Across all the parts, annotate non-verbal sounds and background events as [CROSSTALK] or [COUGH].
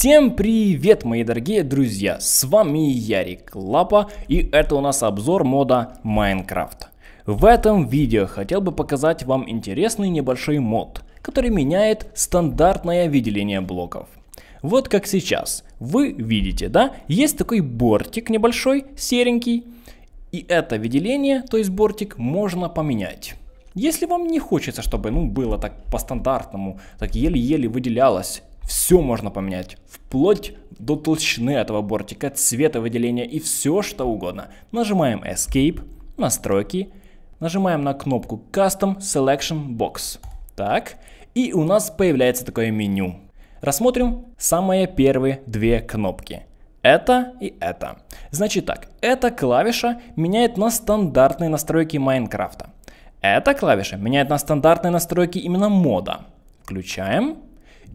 Всем привет, мои дорогие друзья! С вами Ярик Лапа и это у нас обзор мода Minecraft. В этом видео хотел бы показать вам интересный небольшой мод, который меняет стандартное выделение блоков. Вот как сейчас. Вы видите, да? Есть такой бортик небольшой, серенький. И это выделение, то есть бортик, можно поменять. Если вам не хочется, чтобы ну, было так по стандартному, так еле-еле выделялось все можно поменять, вплоть до толщины этого бортика, цвета выделения и все что угодно. Нажимаем Escape, настройки, нажимаем на кнопку Custom Selection Box. Так, и у нас появляется такое меню. Рассмотрим самые первые две кнопки. Это и это. Значит так, эта клавиша меняет на стандартные настройки Майнкрафта. Эта клавиша меняет на стандартные настройки именно мода. Включаем.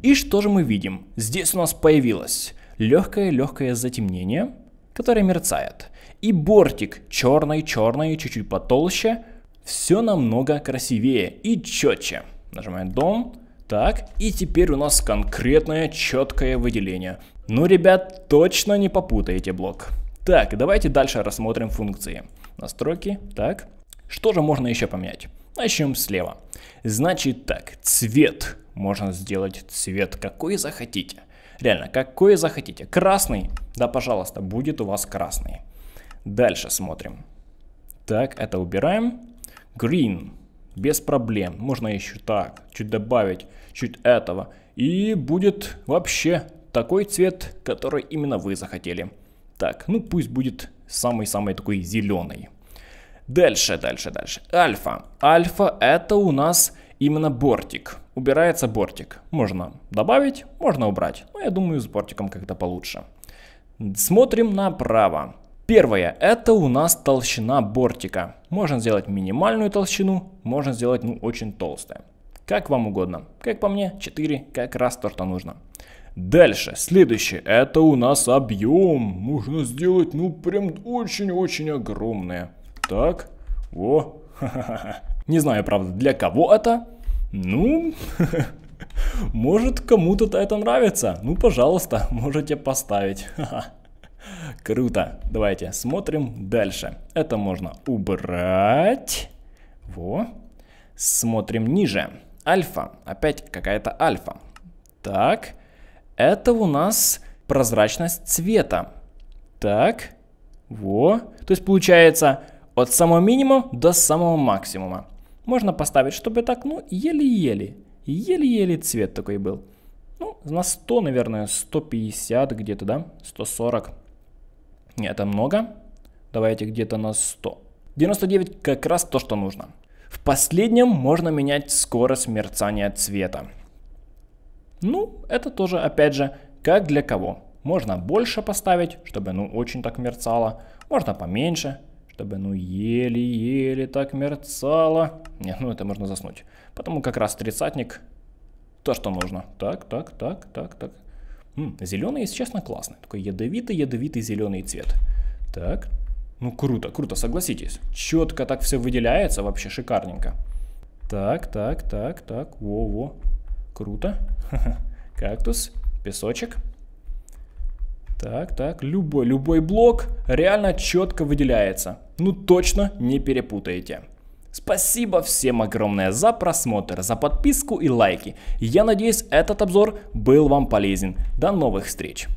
И что же мы видим? Здесь у нас появилось легкое-легкое затемнение, которое мерцает. И бортик черный-черный, чуть-чуть потолще. Все намного красивее и четче. Нажимаем дом. Так, и теперь у нас конкретное четкое выделение. Ну, ребят, точно не попутаете блок. Так, давайте дальше рассмотрим функции. Настройки, так. Что же можно еще поменять? Начнем слева. Значит так, цвет. Можно сделать цвет какой захотите. Реально, какой захотите. Красный, да пожалуйста, будет у вас красный. Дальше смотрим. Так, это убираем. Green, без проблем. Можно еще так, чуть добавить, чуть этого. И будет вообще такой цвет, который именно вы захотели. Так, ну пусть будет самый-самый такой зеленый. Дальше, дальше, дальше. Альфа. Альфа это у нас именно бортик. Убирается бортик. Можно добавить, можно убрать. Но ну, я думаю, с бортиком как-то получше. Смотрим направо. Первое, это у нас толщина бортика. Можно сделать минимальную толщину, можно сделать ну очень толстое. Как вам угодно. Как по мне, 4 как раз торта нужно. Дальше, следующее, это у нас объем. Можно сделать ну прям очень-очень огромное. Так. О. [LAUGHS] Не знаю, правда, для кого это. Ну, [LAUGHS] может, кому-то это нравится. Ну, пожалуйста, [LAUGHS] можете поставить. Круто. Давайте смотрим дальше. Это можно убрать. Во. Смотрим ниже. Альфа. Опять какая-то альфа. Так. Это у нас прозрачность цвета. Так. Во. То есть получается от самого минимума до самого максимума. Можно поставить, чтобы так, ну, еле-еле. Еле-еле цвет такой был. Ну, на 100, наверное, 150 где-то, да? 140. Нет, это много. Давайте где-то на 100. 99 как раз то, что нужно. В последнем можно менять скорость мерцания цвета. Ну, это тоже, опять же, как для кого. Можно больше поставить, чтобы ну очень так мерцало. Можно поменьше чтобы ну еле-еле так мерцало. Не, ну это можно заснуть. Потому как раз тридцатник то, что нужно. Так, так, так, так, так. М, зеленый, если честно, классный. Такой ядовитый-ядовитый зеленый цвет. Так. Ну круто, круто, согласитесь. Четко так все выделяется, вообще шикарненько. Так, так, так, так. Во-во. Круто. [LAUGHS] Кактус, песочек. Так, так, любой, любой блок реально четко выделяется. Ну точно не перепутаете. Спасибо всем огромное за просмотр, за подписку и лайки. Я надеюсь, этот обзор был вам полезен. До новых встреч!